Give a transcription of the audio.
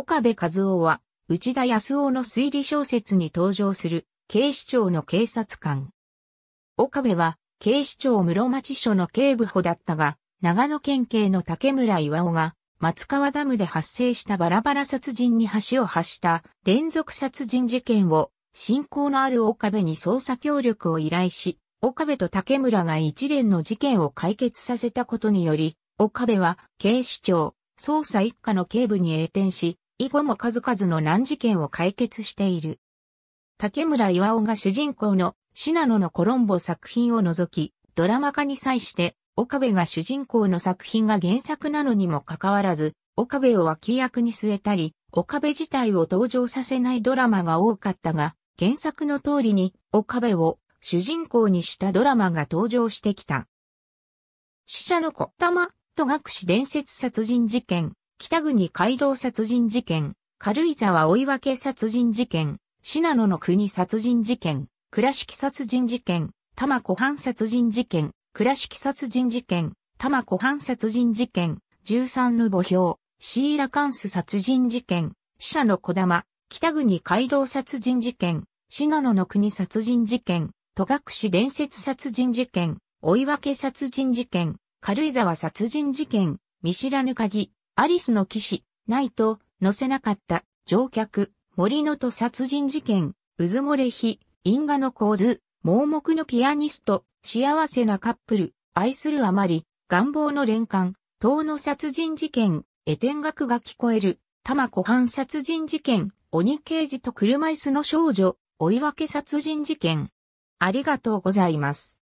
岡部和夫は、内田康夫の推理小説に登場する警視庁の警察官。岡部は警視庁室町署の警部補だったが、長野県警の竹村岩尾が松川ダムで発生したバラバラ殺人に橋を発した連続殺人事件を信仰のある岡部に捜査協力を依頼し、岡部と竹村が一連の事件を解決させたことにより、岡部は警視庁捜査一課の警部に栄転し、以後も数々の難事件を解決している。竹村岩尾が主人公のシナノのコロンボ作品を除き、ドラマ化に際して、岡部が主人公の作品が原作なのにもかかわらず、岡部を脇役に据えたり、岡部自体を登場させないドラマが多かったが、原作の通りに岡部を主人公にしたドラマが登場してきた。死者の子玉学士伝説殺人事件、北国街道殺人事件、軽井沢追分殺人事件、信濃の国殺人事件、倉敷殺人事件、多摩湖畔殺人事件、倉敷殺人事件、多摩湖畔殺人事件、十三の墓標、シーラカンス殺人事件、死者の小玉、北国街道殺人事件、信濃の国殺人事件、戸隠伝説殺人事件、追分殺人事件、軽井沢殺人事件、見知らぬ鍵、アリスの騎士、ナイト、乗せなかった、乗客、森のと殺人事件、うずもれ日、因果の構図、盲目のピアニスト、幸せなカップル、愛するあまり、願望の連関、党の殺人事件、絵天学が聞こえる、玉湖畔殺人事件、鬼刑事と車椅子の少女、追い分け殺人事件。ありがとうございます。